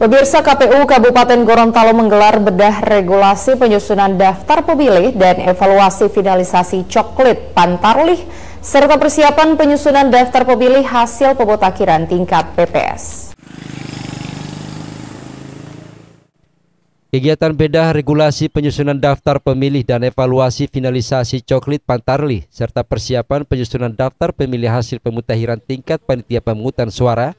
Pemirsa KPU Kabupaten Gorontalo menggelar bedah regulasi penyusunan daftar pemilih dan evaluasi finalisasi coklit Pantarlih serta persiapan penyusunan daftar pemilih hasil pemutakhiran tingkat PPS. Kegiatan bedah regulasi penyusunan daftar pemilih dan evaluasi finalisasi coklit Pantarlih serta persiapan penyusunan daftar pemilih hasil pemutakhiran tingkat panitia pemungutan suara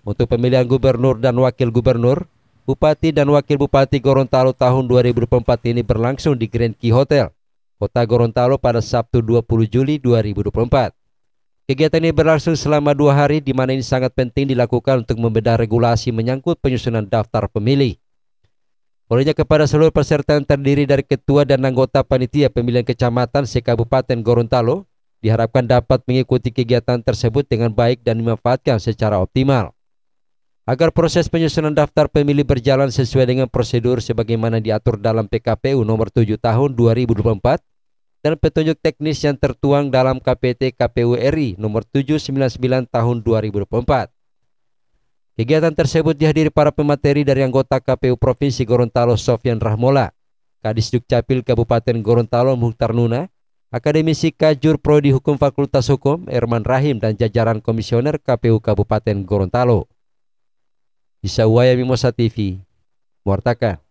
untuk pemilihan gubernur dan wakil gubernur, Bupati dan Wakil Bupati Gorontalo tahun 2024 ini berlangsung di Grand Key Hotel, Kota Gorontalo pada Sabtu 20 Juli 2024. Kegiatan ini berlangsung selama dua hari di mana ini sangat penting dilakukan untuk membedah regulasi menyangkut penyusunan daftar pemilih. Olehnya kepada seluruh peserta yang terdiri dari ketua dan anggota panitia pemilihan kecamatan se Kabupaten Gorontalo, diharapkan dapat mengikuti kegiatan tersebut dengan baik dan dimanfaatkan secara optimal agar proses penyusunan daftar pemilih berjalan sesuai dengan prosedur sebagaimana diatur dalam PKPU nomor 7 tahun 2024 dan petunjuk teknis yang tertuang dalam KPT KPU RI nomor 799 tahun 2024. Kegiatan tersebut dihadiri para pemateri dari anggota KPU Provinsi Gorontalo Sofian Rahmola, Kadis Dukcapil Kabupaten Gorontalo Muhtar Nuna, Akademisi Kajur Prodi Hukum Fakultas Hukum Erman Rahim dan jajaran komisioner KPU Kabupaten Gorontalo. Bisawaaya Mimosa TV. Muartaka.